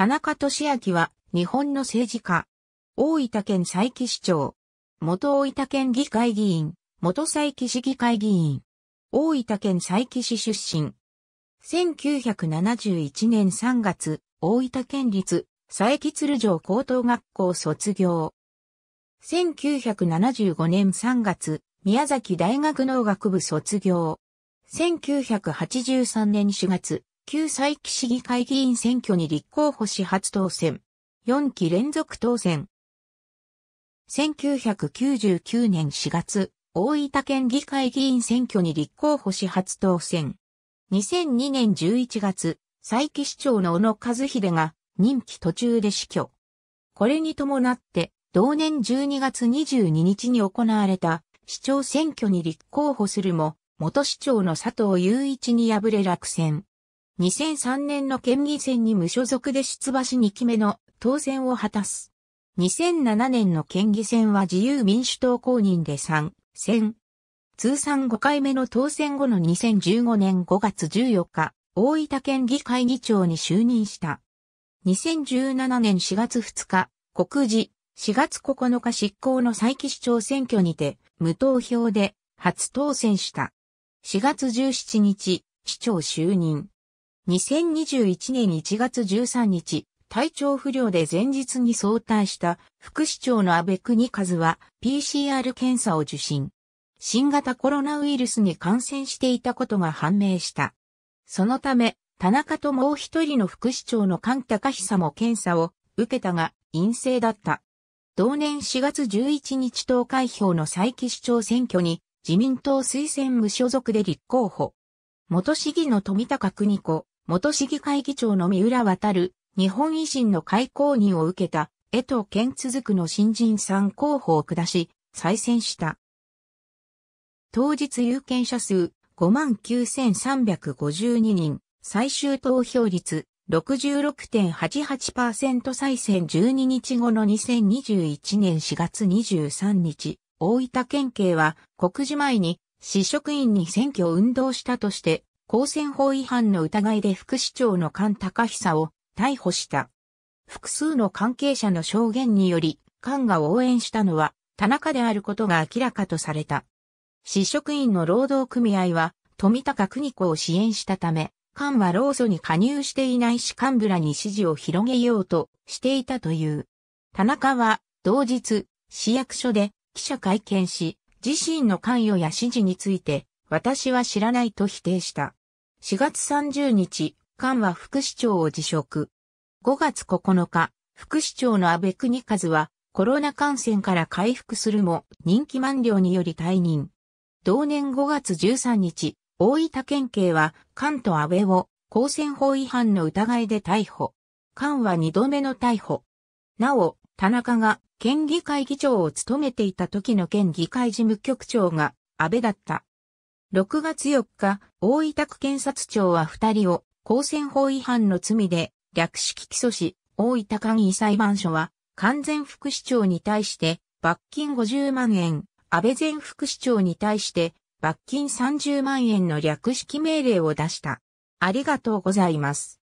田中俊明は、日本の政治家。大分県佐伯市長。元大分県議会議員。元佐伯市議会議員。大分県佐伯市出身。1971年3月、大分県立佐伯鶴城高等学校卒業。1975年3月、宮崎大学農学部卒業。1983年4月、旧佐伯市議会議員選挙に立候補し初当選。4期連続当選。1999年4月、大分県議会議員選挙に立候補し初当選。2002年11月、佐伯市長の小野和秀が任期途中で死去。これに伴って、同年12月22日に行われた市長選挙に立候補するも、元市長の佐藤雄一に敗れ落選。2003年の県議選に無所属で出馬し2期目の当選を果たす。2007年の県議選は自由民主党公認で3戦。通算5回目の当選後の2015年5月14日、大分県議会議長に就任した。2017年4月2日、告示、4月9日執行の再起市長選挙にて、無投票で初当選した。4月17日、市長就任。2021年1月13日、体調不良で前日に早退した副市長の安倍国和は PCR 検査を受診。新型コロナウイルスに感染していたことが判明した。そのため、田中ともう一人の副市長の菅高久も検査を受けたが陰性だった。同年4月11日投開票の佐伯市長選挙に自民党推薦無所属で立候補。元市議の富高邦子、元市議会議長の三浦渡る、日本維新の会公認を受けた、江藤健続くの新人参候補を下し、再選した。当日有権者数59,352人、最終投票率66.88%再選12日後の2021年4月23日、大分県警は告示前に市職員に選挙運動したとして公選法違反の疑いで副市長の菅隆久を逮捕した。複数の関係者の証言により、菅が応援したのは田中であることが明らかとされた。市職員の労働組合は富高邦子を支援したため、菅は労組に加入していない市幹部らに支持を広げようとしていたという。田中は同日、市役所で記者会見し、自身の関与や指示について、私は知らないと否定した。4月30日、菅は副市長を辞職。5月9日、副市長の安倍国和はコロナ感染から回復するも人気満了により退任。同年5月13日、大分県警は菅と安倍を公選法違反の疑いで逮捕。菅は2度目の逮捕。なお、田中が県議会議長を務めていた時の県議会事務局長が安倍だった。6月4日、大分区検察庁は2人を公選法違反の罪で略式起訴し、大分簡易裁判所は完全副市長に対して罰金50万円、安倍前副市長に対して罰金30万円の略式命令を出した。ありがとうございます。